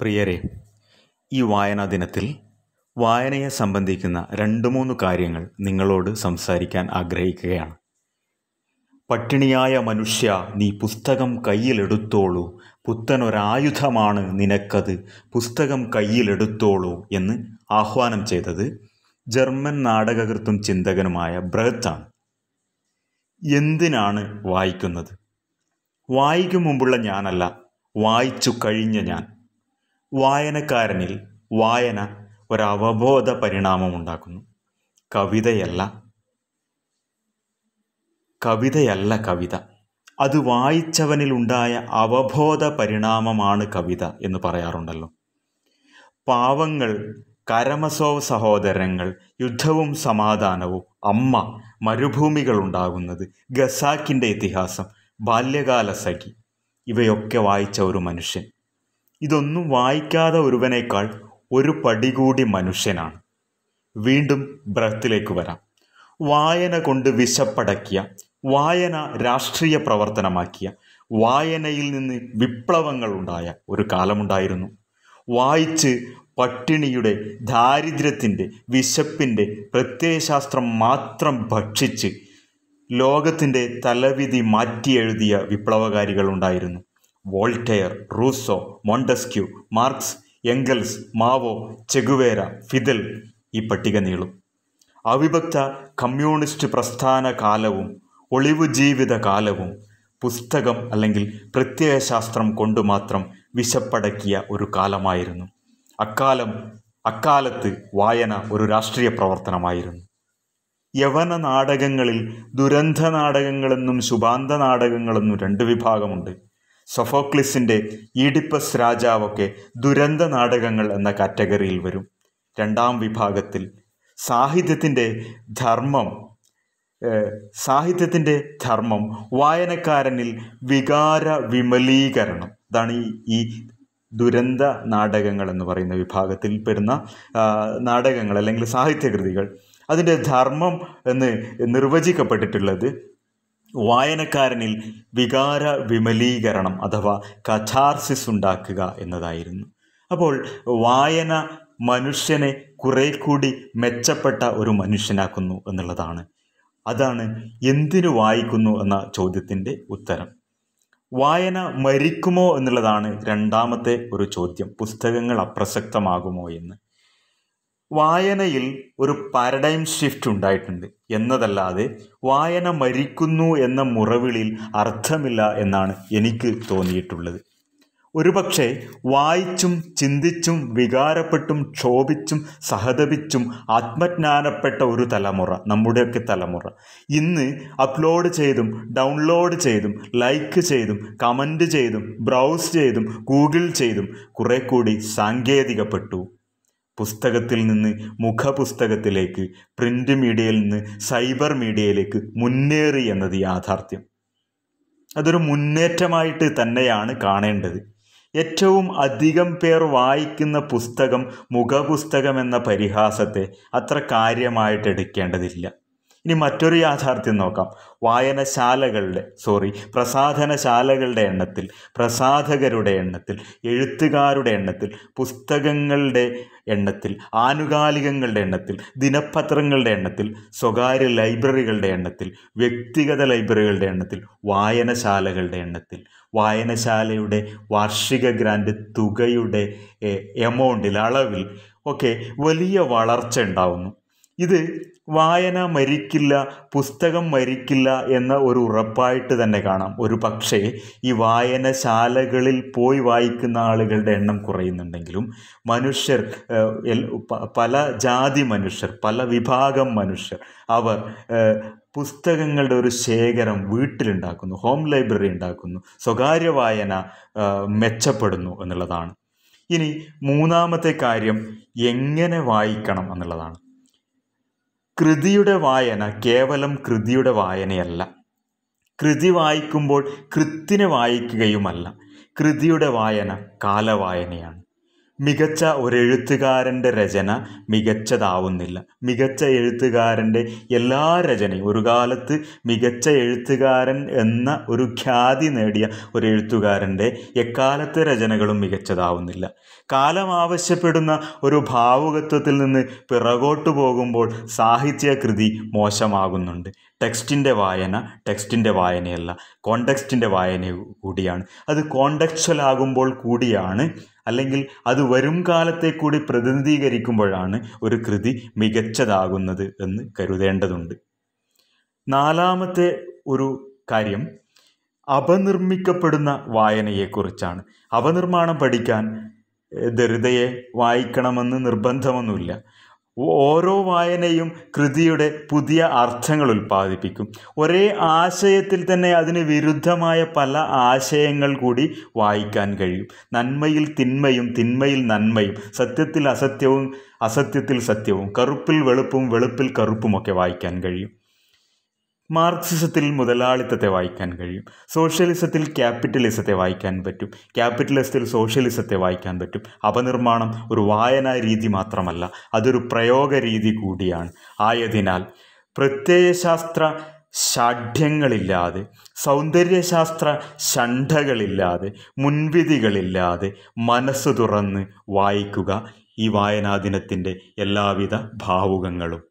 പ്രിയരെ ഈ വായനാ ദിനത്തിൽ വായനയെ സംബന്ധിക്കുന്ന രണ്ട് മൂന്ന് കാര്യങ്ങൾ നിങ്ങളോട് സംസാരിക്കാൻ ആഗ്രഹിക്കുകയാണ് പട്ടിണിയായ മനുഷ്യ നീ പുസ്തകം കയ്യിലെടുത്തോളൂ പുത്തനൊരായുധമാണ് നിനക്കത് പുസ്തകം കയ്യിലെടുത്തോളൂ എന്ന് ആഹ്വാനം ചെയ്തത് ജർമ്മൻ നാടകകൃത്തും ചിന്തകനുമായ ബ്രഹത്താണ് എന്തിനാണ് വായിക്കുന്നത് വായിക്കും മുമ്പുള്ള ഞാനല്ല വായിച്ചു കഴിഞ്ഞ ഞാൻ വായനക്കാരനിൽ വായന ഒരവബോധ ഉണ്ടാക്കുന്നു കവിതയല്ല കവിതയല്ല കവിത അത് ഉണ്ടായ അവബോധ പരിണാമമാണ് കവിത എന്ന് പറയാറുണ്ടല്ലോ പാവങ്ങൾ കരമസോ സഹോദരങ്ങൾ യുദ്ധവും സമാധാനവും അമ്മ മരുഭൂമികൾ ഉണ്ടാകുന്നത് ഗസാക്കിൻ്റെ ഇതിഹാസം ബാല്യകാല സഖി ഇവയൊക്കെ വായിച്ച ഒരു മനുഷ്യൻ ഇതൊന്നും വായിക്കാതെ ഒരുവനേക്കാൾ ഒരു പടി കൂടി മനുഷ്യനാണ് വീണ്ടും ബ്രഹത്തിലേക്ക് വരാം വായന കൊണ്ട് വിശപ്പടക്കിയ വായന രാഷ്ട്രീയ പ്രവർത്തനമാക്കിയ വായനയിൽ നിന്ന് വിപ്ലവങ്ങൾ ഉണ്ടായ ഒരു കാലമുണ്ടായിരുന്നു വായിച്ച് പട്ടിണിയുടെ ദാരിദ്ര്യത്തിൻ്റെ വിശപ്പിൻ്റെ പ്രത്യയശാസ്ത്രം മാത്രം ഭക്ഷിച്ച് ലോകത്തിൻ്റെ തലവിധി മാറ്റിയെഴുതിയ വിപ്ലവകാരികളുണ്ടായിരുന്നു Voltaire Rousseau Montesquieu Marx Engels Mao Che Guevara Fidel ഈ പട്ടിക നീളും അവിഭക്ത കമ്മ്യൂണിസ്റ്റ് പ്രസ്ഥാന കാലവും ഒളിവു ജീവിത കാലവും പുസ്തകം അല്ലെങ്കിൽ പ്രത്യയശാസ്ത്രം കൊണ്ടു മാത്രം വിശപ്പടക്കിയ ഒരു കാലമായിരുന്നു അക്കാലം അക്കാലത്ത് വായന ഒരു രാഷ്ട്രീയ പ്രവർത്തനമായിരുന്നു യവന നാടകങ്ങളിൽ ദുരന്ത നാടകങ്ങളെന്നും ശുഭാന്ത നാടകങ്ങളെന്നും രണ്ട് വിഭാഗമുണ്ട് സൊഫോക്ലിസിൻ്റെ ഈഡിപ്പസ് രാജാവൊക്കെ ദുരന്ത നാടകങ്ങൾ എന്ന കാറ്റഗറിയിൽ വരും രണ്ടാം വിഭാഗത്തിൽ സാഹിത്യത്തിൻ്റെ ധർമ്മം സാഹിത്യത്തിൻ്റെ ധർമ്മം വായനക്കാരനിൽ വികാര വിമലീകരണം ഇതാണ് ഈ ദുരന്ത നാടകങ്ങൾ എന്ന് പറയുന്ന വിഭാഗത്തിൽ പെടുന്ന നാടകങ്ങൾ അല്ലെങ്കിൽ സാഹിത്യകൃതികൾ അതിൻ്റെ ധർമ്മം എന്ന് നിർവചിക്കപ്പെട്ടിട്ടുള്ളത് വായനക്കാരനിൽ വികാര വിമലീകരണം അഥവാ കഥാർസിസ് ഉണ്ടാക്കുക എന്നതായിരുന്നു അപ്പോൾ വായന മനുഷ്യനെ കുറെ കൂടി മെച്ചപ്പെട്ട ഒരു മനുഷ്യനാക്കുന്നു എന്നുള്ളതാണ് അതാണ് എന്തിനു വായിക്കുന്നു എന്ന ചോദ്യത്തിൻ്റെ ഉത്തരം വായന മരിക്കുമോ എന്നുള്ളതാണ് രണ്ടാമത്തെ ഒരു ചോദ്യം പുസ്തകങ്ങൾ അപ്രസക്തമാകുമോ എന്ന് വായനയിൽ ഒരു പാരഡൈം ഷിഫ്റ്റ് ഉണ്ടായിട്ടുണ്ട് എന്നതല്ലാതെ വായന മരിക്കുന്നു എന്ന മുറവിളിൽ അർത്ഥമില്ല എന്നാണ് എനിക്ക് തോന്നിയിട്ടുള്ളത് ഒരുപക്ഷെ വായിച്ചും ചിന്തിച്ചും വികാരപ്പെട്ടും ക്ഷോഭിച്ചും സഹതപിച്ചും ആത്മജ്ഞാനപ്പെട്ട ഒരു തലമുറ നമ്മുടെയൊക്കെ തലമുറ ഇന്ന് അപ്ലോഡ് ചെയ്തും ഡൗൺലോഡ് ചെയ്തും ലൈക്ക് ചെയ്തും കമൻറ്റ് ചെയ്തും ബ്രൗസ് ചെയ്തും ഗൂഗിൾ ചെയ്തും കുറേ കൂടി സാങ്കേതികപ്പെട്ടു പുസ്തകത്തിൽ നിന്ന് മുഖപുസ്തകത്തിലേക്ക് പ്രിൻ്റ് മീഡിയയിൽ നിന്ന് സൈബർ മീഡിയയിലേക്ക് മുന്നേറി എന്നത് യാഥാർത്ഥ്യം അതൊരു മുന്നേറ്റമായിട്ട് തന്നെയാണ് കാണേണ്ടത് ഏറ്റവും അധികം പേർ വായിക്കുന്ന പുസ്തകം മുഖപുസ്തകം എന്ന പരിഹാസത്തെ അത്ര കാര്യമായിട്ട് എടുക്കേണ്ടതില്ല ഇനി മറ്റൊരു യാഥാർത്ഥ്യം നോക്കാം വായനശാലകളുടെ സോറി പ്രസാധനശാലകളുടെ എണ്ണത്തിൽ പ്രസാധകരുടെ എണ്ണത്തിൽ എഴുത്തുകാരുടെ എണ്ണത്തിൽ പുസ്തകങ്ങളുടെ എണ്ണത്തിൽ ആനുകാലികങ്ങളുടെ എണ്ണത്തിൽ ദിനപത്രങ്ങളുടെ എണ്ണത്തിൽ സ്വകാര്യ ലൈബ്രറികളുടെ എണ്ണത്തിൽ വ്യക്തിഗത ലൈബ്രറികളുടെ എണ്ണത്തിൽ വായനശാലകളുടെ എണ്ണത്തിൽ വായനശാലയുടെ വാർഷിക ഗ്രാൻഡ് തുകയുടെ എമൗണ്ടിൽ അളവിൽ ഒക്കെ വലിയ വളർച്ച ഉണ്ടാവുന്നു ഇത് വായന മരിക്കില്ല പുസ്തകം മരിക്കില്ല എന്ന ഒരു ഉറപ്പായിട്ട് തന്നെ കാണാം ഒരു പക്ഷേ ഈ വായനശാലകളിൽ പോയി വായിക്കുന്ന ആളുകളുടെ എണ്ണം കുറയുന്നുണ്ടെങ്കിലും മനുഷ്യർ പല ജാതി മനുഷ്യർ പല വിഭാഗം മനുഷ്യർ അവർ പുസ്തകങ്ങളുടെ ഒരു ശേഖരം വീട്ടിലുണ്ടാക്കുന്നു ഹോം ലൈബ്രറി ഉണ്ടാക്കുന്നു സ്വകാര്യ വായന മെച്ചപ്പെടുന്നു എന്നുള്ളതാണ് ഇനി മൂന്നാമത്തെ കാര്യം എങ്ങനെ വായിക്കണം എന്നുള്ളതാണ് കൃതിയുടെ വായന കേവലം കൃതിയുടെ വായനയല്ല കൃതി വായിക്കുമ്പോൾ കൃത്തിനെ വായിക്കുകയുമല്ല കൃതിയുടെ വായന കാലവായനയാണ് മികച്ച ഒരു എഴുത്തുകാരൻ്റെ രചന മികച്ചതാവുന്നില്ല മികച്ച എഴുത്തുകാരൻ്റെ എല്ലാ രചനയും ഒരു കാലത്ത് മികച്ച എഴുത്തുകാരൻ എന്ന ഒരു ഖ്യാതി നേടിയ ഒരു എഴുത്തുകാരൻ്റെ എക്കാലത്തെ രചനകളും മികച്ചതാവുന്നില്ല കാലം ആവശ്യപ്പെടുന്ന ഒരു ഭാവുകത്വത്തിൽ നിന്ന് പിറകോട്ടു പോകുമ്പോൾ സാഹിത്യകൃതി മോശമാകുന്നുണ്ട് ടെക്സ്റ്റിൻ്റെ വായന ടെക്സ്റ്റിൻ്റെ വായനയല്ല കോണ്ടെക്സ്റ്റിൻ്റെ വായന കൂടിയാണ് അത് കോണ്ടെക്ച്വലാകുമ്പോൾ കൂടിയാണ് അല്ലെങ്കിൽ അത് വരും കാലത്തെ കൂടി പ്രതിനിധീകരിക്കുമ്പോഴാണ് ഒരു കൃതി മികച്ചതാകുന്നത് എന്ന് കരുതേണ്ടതുണ്ട് നാലാമത്തെ ഒരു കാര്യം അപനിർമ്മിക്കപ്പെടുന്ന വായനയെക്കുറിച്ചാണ് അപനിർമ്മാണം പഠിക്കാൻ ദരിതയെ വായിക്കണമെന്ന് നിർബന്ധമൊന്നുമില്ല ഓരോ വായനയും കൃതിയുടെ പുതിയ അർത്ഥങ്ങൾ ഉൽപ്പാദിപ്പിക്കും ഒരേ ആശയത്തിൽ തന്നെ അതിന് വിരുദ്ധമായ പല ആശയങ്ങൾ കൂടി വായിക്കാൻ കഴിയും നന്മയിൽ തിന്മയും തിന്മയിൽ നന്മയും സത്യത്തിൽ അസത്യവും അസത്യത്തിൽ സത്യവും കറുപ്പിൽ വെളുപ്പും വെളുപ്പിൽ കറുപ്പുമൊക്കെ വായിക്കാൻ കഴിയും മാർക്സിസത്തിൽ മുതലാളിത്തത്തെ വായിക്കാൻ കഴിയും സോഷ്യലിസത്തിൽ ക്യാപിറ്റലിസത്തെ വായിക്കാൻ പറ്റും ക്യാപിറ്റലിസത്തിൽ സോഷ്യലിസത്തെ വായിക്കാൻ പറ്റും അപനിർമ്മാണം ഒരു വായനാ രീതി മാത്രമല്ല അതൊരു പ്രയോഗ രീതി കൂടിയാണ് ആയതിനാൽ പ്രത്യയശാസ്ത്ര ശാഠ്യങ്ങളില്ലാതെ സൗന്ദര്യശാസ്ത്ര ഷണ്ഠകളില്ലാതെ മുൻവിധികളില്ലാതെ മനസ്സ് തുറന്ന് വായിക്കുക ഈ വായനാ ദിനത്തിൻ്റെ എല്ലാവിധ ഭാവുകങ്ങളും